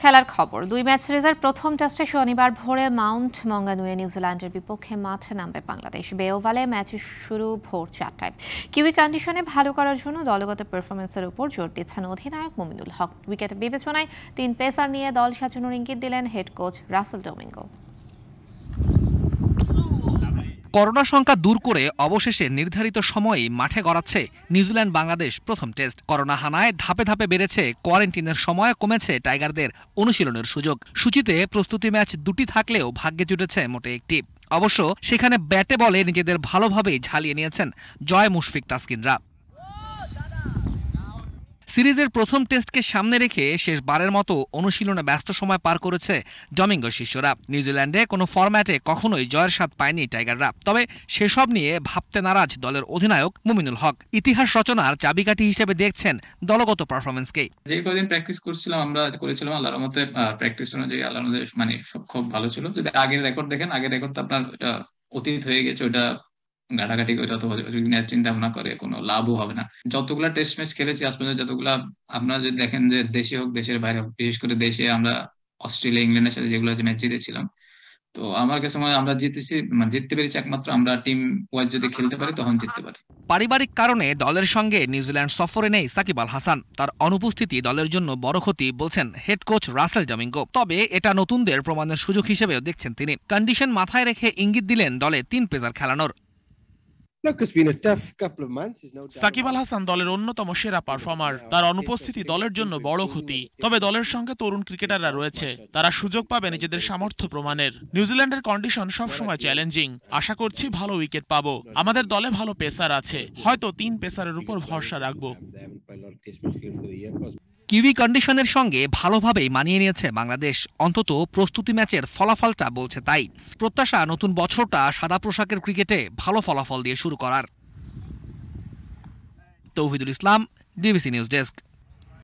খেলার খবর দুই ম্যাচ সিরিজের প্রথম টেস্টে শনিবার ভোরে মাউন্ট মঙ্গানুয়ে নিউজিল্যান্ডের বিপক্ষে মাঠে নামবে বাংলাদেশ বেওভালে ম্যাচ শুরু ভোর চারটায় কিউই কন্ডিশনে ভালো করার জন্য দলগত পারফরমেন্সের উপর জোর দিচ্ছেন অধিনায়ক মুমিনুল হক উইকেট বিবেচনায় তিন পেসার নিয়ে দল সাজানোর ইঙ্গিত দিলেন head coach Russell Domingo corona সংখ্যা দূর করে অবশেষে নির্ধারিত সময়ে মাঠে গড়াচ্ছে নিউজিল্যান্ড বাংলাদেশ প্রথম টেস্ট করোনা হানায় ধাপে ধাপে বেড়েছে কোয়ারেন্টিনের সময় কমেছে টাইগারদের অনুশীলনের সুযোগ সূচিতে প্রস্তুতি ম্যাচ দুটি থাকলেও ভাগ্যে জুটেছে মোটে একটি অবশ্য সেখানে ব্যাটে বলে নিজেদের ভালোভাবেই ঝালিয়ে নিয়েছেন জয় মুশফিক তাস্কিনরা সিরিজের প্রথম টেস্টকে সামনে রেখে শেষ বারের মতো অনুশীলনে ব্যস্ত সময় পার করেছে ডমিঙ্গো শিষ্যরা নিউজিল্যান্ডে কোনো ফরম্যাটে কখনোই জয়ের স্বাদ পায়নি টাইগাররা তবে সেসব নিয়ে ভাবতে নারাজ দলের অধিনায়ক মুমিনুল হক ইতিহাস রচনার চাবিকাঠি হিসেবে দেখছেন দলগত পারফরমেন্সকে যে কদিন প্র্যাকটিস করছিলাম আমরা করেছিলাম আল্লাহর মতে প্র্যাকটিস অনুযায়ী আল্লাহর মানে খুব ভালো ছিল যদি আগের রেকর্ড দেখেন আগের রেকর্ড তো আপনার অতীত হয়ে গেছে ওটা ঘাটাঘাটি করে অথবা যদি ন্যায় চিন্তা ভাবনা করে কোনো লাভও হবে না যতগুলা টেস্ট ম্যাচ খেলেছি আজ পর্যন্ত যতগুলা আপনারা যদি দেখেন যে দেশে হোক দেশের বাইরে হোক বিশেষ করে দেশে আমরা অস্ট্রেলিয়া ইংল্যান্ডের সাথে যেগুলো ম্যাচ জিতেছিলাম তো আমার কাছে মনে হয় আমরা জিতেছি মানে জিততে পেরেছি একমাত্র আমরা টিম ওয়াইজ যদি খেলতে পারি তখন জিততে পারি পারিবারিক কারণে দলের সঙ্গে নিউজিল্যান্ড সফরে নেই সাকিব আল হাসান তার অনুপস্থিতি দলের জন্য বড় ক্ষতি বলছেন হেড কোচ রাসেল জামিঙ্গো তবে এটা নতুনদের প্রমাণের সুযোগ হিসেবেও দেখছেন তিনি কন্ডিশন মাথায় রেখে ইঙ্গিত দিলেন দলে তিন পেজার খেলানোর সাকিব আল হাসান দলের অন্যতম সেরা পারফর্মার তার অনুপস্থিতি দলের জন্য বড় ক্ষতি তবে দলের সঙ্গে তরুণ ক্রিকেটাররা রয়েছে তারা সুযোগ পাবে নিজেদের সামর্থ্য প্রমাণের নিউজিল্যান্ডের কন্ডিশন সবসময় চ্যালেঞ্জিং আশা করছি ভালো উইকেট পাবো আমাদের দলে ভালো পেসার আছে হয়তো তিন পেসারের উপর ভরসা রাখবো কিউই কন্ডিশনের সঙ্গে ভালোভাবেই মানিয়ে নিয়েছে বাংলাদেশ অন্তত প্রস্তুতি ম্যাচের ফলাফলটা বলছে তাই প্রত্যাশা নতুন বছরটা সাদা পোশাকের ক্রিকেটে ভালো ফলাফল দিয়ে শুরু করার Tauhidul Islam DBC news desk